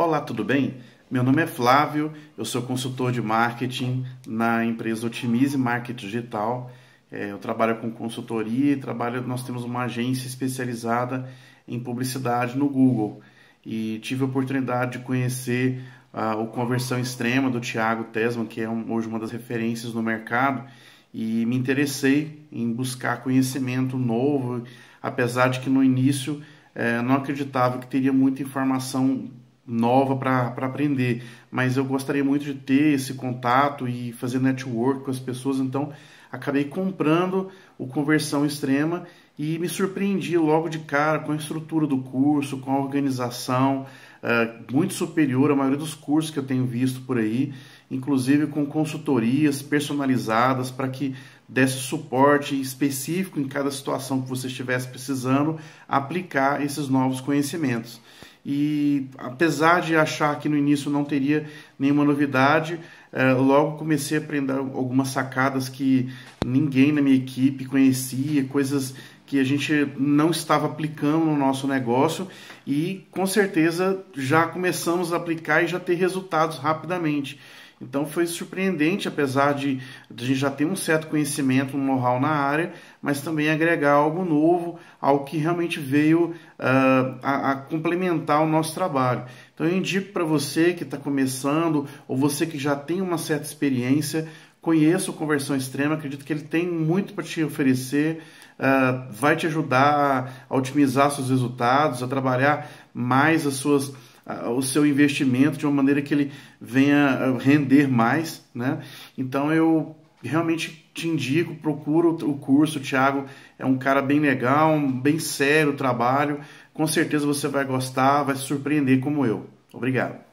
Olá, tudo bem? Meu nome é Flávio, eu sou consultor de marketing na empresa Otimize Marketing Digital. É, eu trabalho com consultoria e trabalho, nós temos uma agência especializada em publicidade no Google. E tive a oportunidade de conhecer uh, o Conversão Extrema do Thiago Tesman, que é um, hoje uma das referências no mercado, e me interessei em buscar conhecimento novo, apesar de que no início é, não acreditava que teria muita informação nova para aprender, mas eu gostaria muito de ter esse contato e fazer network com as pessoas, então acabei comprando o Conversão Extrema e me surpreendi logo de cara com a estrutura do curso, com a organização, uh, muito superior à maioria dos cursos que eu tenho visto por aí, inclusive com consultorias personalizadas para que desse suporte específico em cada situação que você estivesse precisando aplicar esses novos conhecimentos e apesar de achar que no início não teria nenhuma novidade, é, logo comecei a aprender algumas sacadas que ninguém na minha equipe conhecia, coisas que a gente não estava aplicando no nosso negócio e com certeza já começamos a aplicar e já ter resultados rapidamente. Então foi surpreendente, apesar de, de a gente já ter um certo conhecimento, um know-how na área, mas também agregar algo novo, algo que realmente veio uh, a, a, complementar o nosso trabalho. Então eu indico para você que está começando ou você que já tem uma certa experiência, conheça o Conversão Extrema, acredito que ele tem muito para te oferecer, uh, vai te ajudar a otimizar seus resultados, a trabalhar mais as suas o seu investimento de uma maneira que ele venha render mais, né? Então eu realmente te indico, procura o curso, o Thiago é um cara bem legal, bem sério o trabalho, com certeza você vai gostar, vai se surpreender como eu. Obrigado.